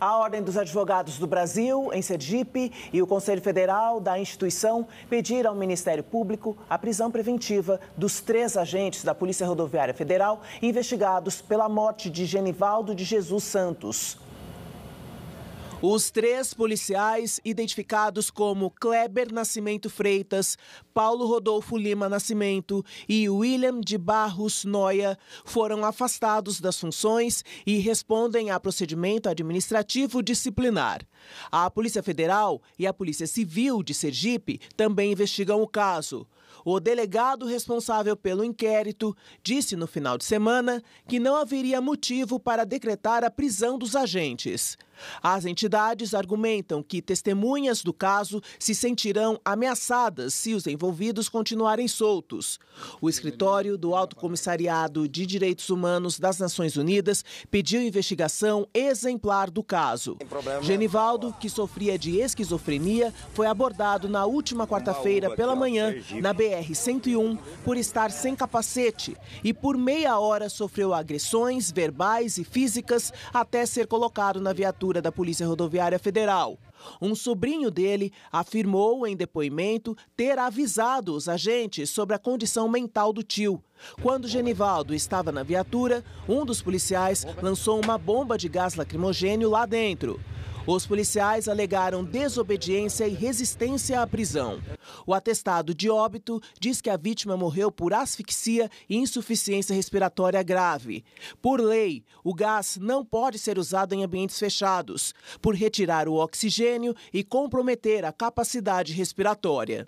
A Ordem dos Advogados do Brasil, em Sergipe, e o Conselho Federal da instituição pediram ao Ministério Público a prisão preventiva dos três agentes da Polícia Rodoviária Federal investigados pela morte de Genivaldo de Jesus Santos. Os três policiais, identificados como Kleber Nascimento Freitas, Paulo Rodolfo Lima Nascimento e William de Barros Noia, foram afastados das funções e respondem a procedimento administrativo disciplinar. A Polícia Federal e a Polícia Civil de Sergipe também investigam o caso. O delegado responsável pelo inquérito disse no final de semana que não haveria motivo para decretar a prisão dos agentes. As entidades argumentam que testemunhas do caso se sentirão ameaçadas se os envolvidos continuarem soltos. O escritório do Alto Comissariado de Direitos Humanos das Nações Unidas pediu investigação exemplar do caso. Genivaldo, que sofria de esquizofrenia, foi abordado na última quarta-feira pela manhã na BR-101 por estar sem capacete e por meia hora sofreu agressões verbais e físicas até ser colocado na viatura da Polícia Rodoviária Federal. Um sobrinho dele afirmou em depoimento ter avisado os agentes sobre a condição mental do tio. Quando Genivaldo estava na viatura, um dos policiais lançou uma bomba de gás lacrimogênio lá dentro. Os policiais alegaram desobediência e resistência à prisão. O atestado de óbito diz que a vítima morreu por asfixia e insuficiência respiratória grave. Por lei, o gás não pode ser usado em ambientes fechados, por retirar o oxigênio e comprometer a capacidade respiratória.